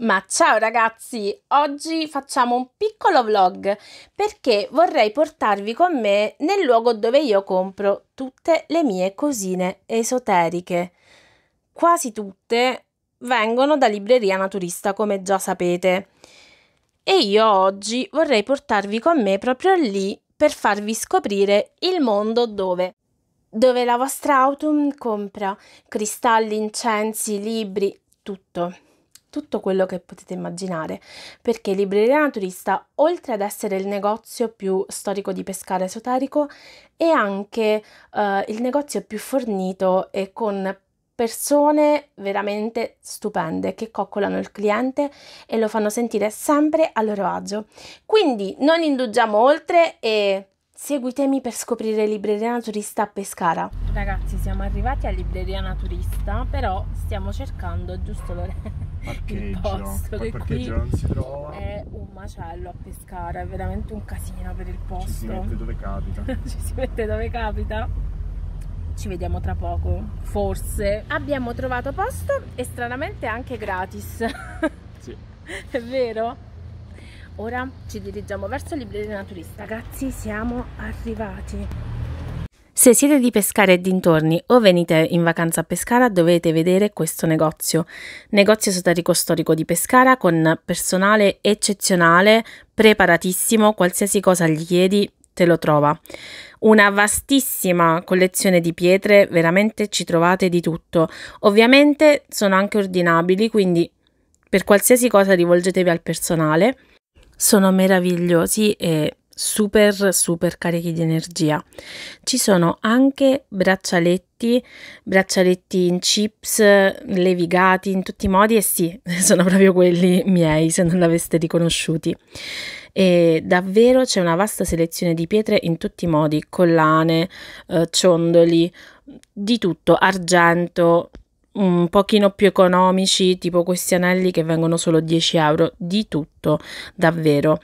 Ma ciao ragazzi, oggi facciamo un piccolo vlog perché vorrei portarvi con me nel luogo dove io compro tutte le mie cosine esoteriche. Quasi tutte vengono da libreria naturista come già sapete e io oggi vorrei portarvi con me proprio lì per farvi scoprire il mondo dove dove la vostra autumn compra cristalli, incensi, libri, tutto tutto quello che potete immaginare, perché Libreria Naturista, oltre ad essere il negozio più storico di Pescara esoterico, è anche eh, il negozio più fornito e con persone veramente stupende che coccolano il cliente e lo fanno sentire sempre a loro agio. Quindi non indugiamo oltre e Seguitemi per scoprire Libreria Naturista a Pescara. Ragazzi, siamo arrivati a Libreria Naturista, però stiamo cercando giusto l'oreggio. Il posto Poi che qui non si trova. è un macello a Pescara, è veramente un casino per il posto. Ci si mette dove capita. Ci si mette dove capita. Ci vediamo tra poco, forse. Abbiamo trovato posto e stranamente anche gratis. Sì. è vero? ora ci dirigiamo verso il Libreria Naturista. Ragazzi, siamo arrivati. Se siete di Pescara e dintorni o venite in vacanza a Pescara dovete vedere questo negozio. Negozio esoterico storico di Pescara con personale eccezionale, preparatissimo, qualsiasi cosa gli chiedi te lo trova. Una vastissima collezione di pietre, veramente ci trovate di tutto. Ovviamente sono anche ordinabili, quindi per qualsiasi cosa rivolgetevi al personale sono meravigliosi e super super carichi di energia. Ci sono anche braccialetti, braccialetti in chips, levigati in tutti i modi e sì, sono proprio quelli miei se non l'aveste riconosciuti. E davvero c'è una vasta selezione di pietre in tutti i modi, collane, eh, ciondoli, di tutto, argento, un pochino più economici, tipo questi anelli che vengono solo 10 euro, di tutto, davvero.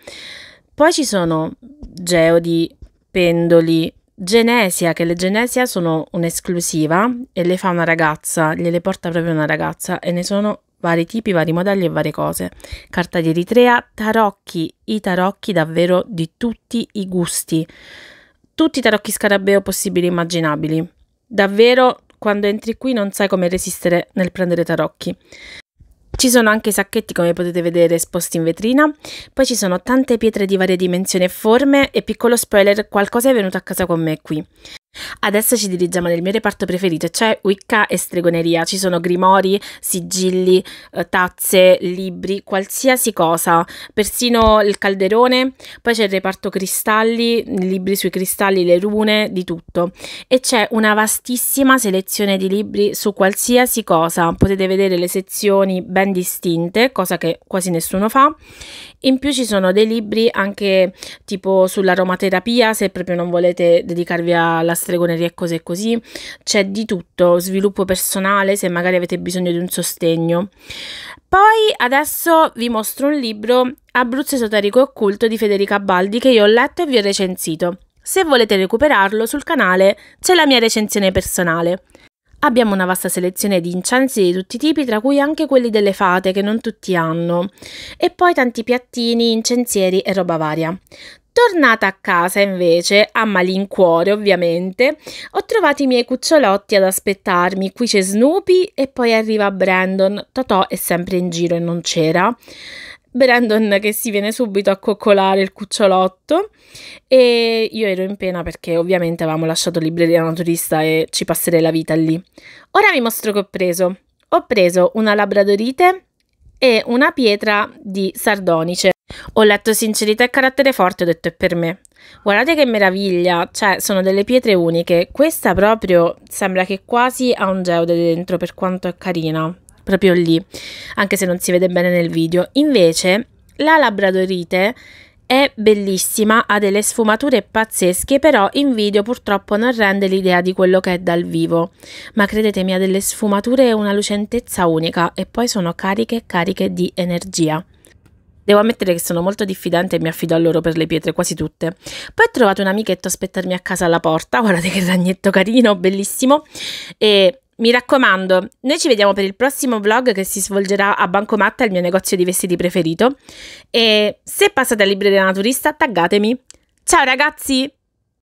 Poi ci sono geodi, pendoli, Genesia, che le Genesia sono un'esclusiva e le fa una ragazza, gliele porta proprio una ragazza e ne sono vari tipi, vari modelli e varie cose. Carta di Eritrea, tarocchi, i tarocchi davvero di tutti i gusti, tutti i tarocchi scarabeo possibili e immaginabili. Davvero quando entri qui non sai come resistere nel prendere tarocchi. Ci sono anche i sacchetti come potete vedere esposti in vetrina, poi ci sono tante pietre di varie dimensioni e forme e piccolo spoiler qualcosa è venuto a casa con me qui. Adesso ci dirigiamo nel mio reparto preferito, cioè Wicca e stregoneria. Ci sono grimori, sigilli, eh, tazze, libri, qualsiasi cosa, persino il calderone. Poi c'è il reparto cristalli, libri sui cristalli, le rune, di tutto. E c'è una vastissima selezione di libri su qualsiasi cosa. Potete vedere le sezioni ben distinte, cosa che quasi nessuno fa, in più ci sono dei libri anche tipo sull'aromaterapia, se proprio non volete dedicarvi alla stregoneria e cose così. C'è di tutto, sviluppo personale, se magari avete bisogno di un sostegno. Poi adesso vi mostro un libro Abruzzo esoterico e occulto di Federica Baldi che io ho letto e vi ho recensito. Se volete recuperarlo sul canale c'è la mia recensione personale. Abbiamo una vasta selezione di incensi di tutti i tipi, tra cui anche quelli delle fate che non tutti hanno, e poi tanti piattini, incensieri e roba varia. Tornata a casa invece, a malincuore ovviamente, ho trovato i miei cucciolotti ad aspettarmi. Qui c'è Snoopy e poi arriva Brandon. Totò è sempre in giro e non c'era. Brandon che si viene subito a coccolare il cucciolotto e io ero in pena perché ovviamente avevamo lasciato libreria naturista e ci passerei la vita lì. Ora vi mostro che ho preso. Ho preso una labradorite e una pietra di sardonice. Ho letto sincerità e carattere forte, ho detto è per me. Guardate che meraviglia, cioè sono delle pietre uniche. Questa proprio sembra che quasi ha un geode dentro per quanto è carina proprio lì, anche se non si vede bene nel video. Invece la labradorite è bellissima, ha delle sfumature pazzesche, però in video purtroppo non rende l'idea di quello che è dal vivo. Ma credetemi, ha delle sfumature e una lucentezza unica e poi sono cariche cariche di energia. Devo ammettere che sono molto diffidente e mi affido a loro per le pietre, quasi tutte. Poi ho trovato un amichetto a aspettarmi a casa alla porta, guardate che ragnetto carino, bellissimo, e mi raccomando, noi ci vediamo per il prossimo vlog che si svolgerà a Bancomatta, il mio negozio di vestiti preferito. E se passate al libro della Naturista, taggatemi. Ciao ragazzi!